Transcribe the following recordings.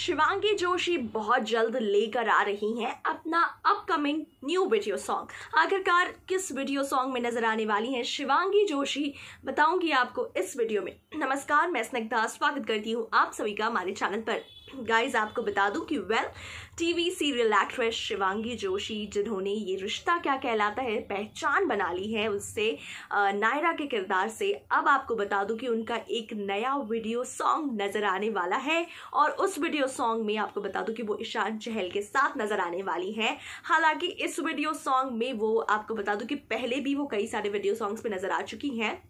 शिवांगी जोशी बहुत जल्द लेकर आ रही हैं अपना अपकमिंग न्यू वीडियो सॉन्ग आखिरकार किस वीडियो सॉन्ग में नजर आने वाली हैं शिवांगी जोशी बताऊंगी आपको इस वीडियो में नमस्कार मैं स्नग्धा स्वागत करती हूँ आप सभी का हमारे चैनल पर गाइज आपको बता दूं कि well TV serial actress Shivangi Joshi जिन्होंने ये रिश्ता क्या कहलाता है पहचान बना ली है उससे नायरा के किरदार से अब आपको बता दूं कि उनका एक नया वीडियो सॉन्ग नज़र आने वाला है और उस वीडियो सॉन्ग में आपको बता दूं कि वो ईशान चहल के साथ नज़र आने वाली है हालांकि इस वीडियो सॉन्ग में वो आपको बता दूँ कि पहले भी वो कई सारे वीडियो सॉन्ग्स पर नज़र आ चुकी हैं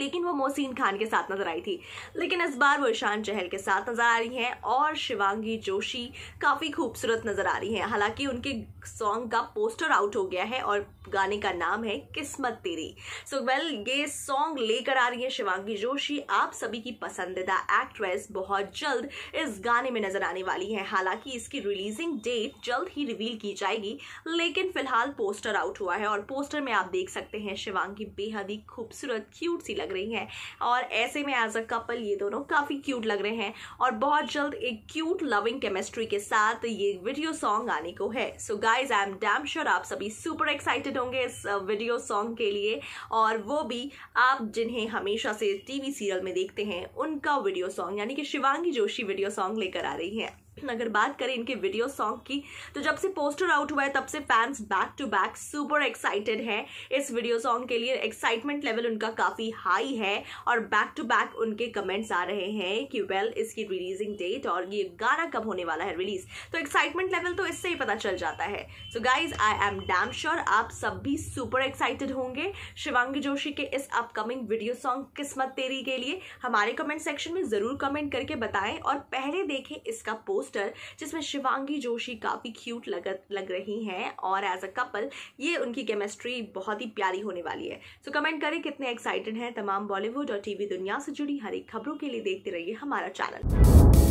लेकिन वो मोहसिन खान के साथ नजर आई थी लेकिन इस बार वो ईशान चहल के साथ नजर आ रही हैं और शिवांगी जोशी काफ़ी खूबसूरत नजर आ रही हैं हालांकि उनके सॉन्ग का पोस्टर आउट हो गया है और गाने का नाम है किस्मत तेरी सो so, वेल well, ये सॉन्ग लेकर आ रही है शिवांगी जोशी आप सभी की पसंदीदा एक्ट्रेस बहुत जल्द इस गाने में नजर आने वाली है हालांकि इसकी रिलीजिंग डेट जल्द ही रिवील की जाएगी लेकिन फिलहाल पोस्टर आउट हुआ है और पोस्टर में आप देख सकते हैं शिवांगी बेहद ही खूबसूरत क्यूट सी लग लग रही हैं और ऐसे में एज अ कपल ये दोनों काफ़ी क्यूट लग रहे हैं और बहुत जल्द एक क्यूट लविंग केमिस्ट्री के साथ ये वीडियो सॉन्ग आने को है so guys I am damn sure आप सभी सुपर एक्साइटेड होंगे इस वीडियो uh, सॉन्ग के लिए और वो भी आप जिन्हें हमेशा से टीवी सीरियल में देखते हैं उनका वीडियो सॉन्ग यानी कि शिवांगी जोशी वीडियो सॉन्ग लेकर आ रही हैं अगर बात करें इनके वीडियो सॉन्ग की तो जब से पोस्टर आउट हुआ है तब से fans back to back super excited हैं इस वीडियो सॉन्ग के लिए एक्साइटमेंट लेवल उनका काफ़ी हाई है और बैक टू बैक उनके कमेंट्स आ रहे हैं कि वेल well, इसकी रिलीजिंग डेट और ये गाना कब होने वाला है रिलीज तो एक्साइटमेंट लेवल तो इससे ही पता चल जाता है so guys I am damn sure आप सब भी सुपर एक्साइटेड होंगे शिवांगी जोशी के इस अपकमिंग वीडियो सॉन्ग किस्मत तेरी के लिए हमारे कमेंट सेक्शन में ज़रूर कमेंट करके बताएं और पहले देखें इसका पोस्ट पोस्टर जिसमें शिवांगी जोशी काफ़ी क्यूट लग लग रही हैं और एज अ कपल ये उनकी केमिस्ट्री बहुत ही प्यारी होने वाली है सो so, कमेंट करें कितने एक्साइटेड हैं तमाम बॉलीवुड और टीवी दुनिया से जुड़ी हर एक खबरों के लिए देखते रहिए हमारा चैनल